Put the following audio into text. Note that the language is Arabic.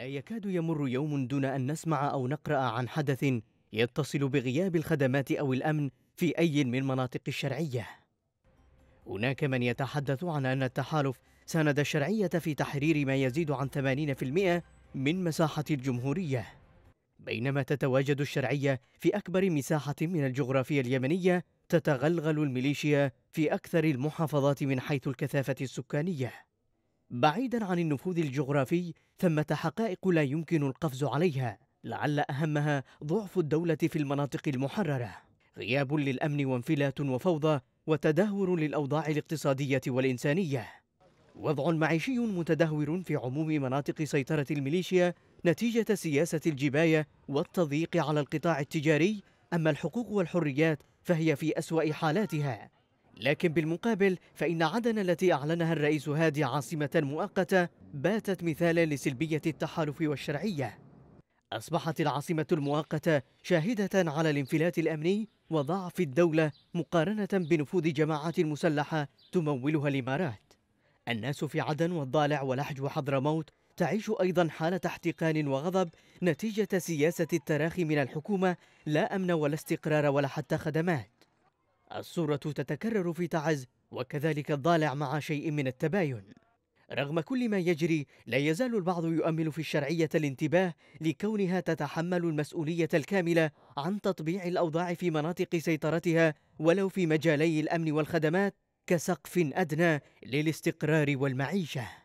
لا يكاد يمر يوم دون أن نسمع أو نقرأ عن حدث يتصل بغياب الخدمات أو الأمن في أي من مناطق الشرعية. هناك من يتحدث عن أن التحالف ساند الشرعية في تحرير ما يزيد عن 80% من مساحة الجمهورية، بينما تتواجد الشرعية في أكبر مساحة من الجغرافيا اليمنية تتغلغل الميليشيا في أكثر المحافظات من حيث الكثافة السكانية. بعيدا عن النفوذ الجغرافي ثمه حقائق لا يمكن القفز عليها لعل اهمها ضعف الدوله في المناطق المحرره غياب للامن وانفلات وفوضى وتدهور للاوضاع الاقتصاديه والانسانيه وضع معيشي متدهور في عموم مناطق سيطره الميليشيا نتيجه سياسه الجبايه والتضييق على القطاع التجاري اما الحقوق والحريات فهي في اسوا حالاتها لكن بالمقابل فإن عدن التي أعلنها الرئيس هادي عاصمة مؤقتة باتت مثالا لسلبية التحالف والشرعية أصبحت العاصمة المؤقتة شاهدة على الانفلات الأمني وضعف الدولة مقارنة بنفوذ جماعات مسلحة تمولها الإمارات الناس في عدن والضالع ولحج وحضرموت تعيش أيضا حالة احتقان وغضب نتيجة سياسة التراخي من الحكومة لا أمن ولا استقرار ولا حتى خدمات الصورة تتكرر في تعز وكذلك الضالع مع شيء من التباين رغم كل ما يجري لا يزال البعض يؤمل في الشرعية الانتباه لكونها تتحمل المسؤولية الكاملة عن تطبيع الأوضاع في مناطق سيطرتها ولو في مجالي الأمن والخدمات كسقف أدنى للاستقرار والمعيشة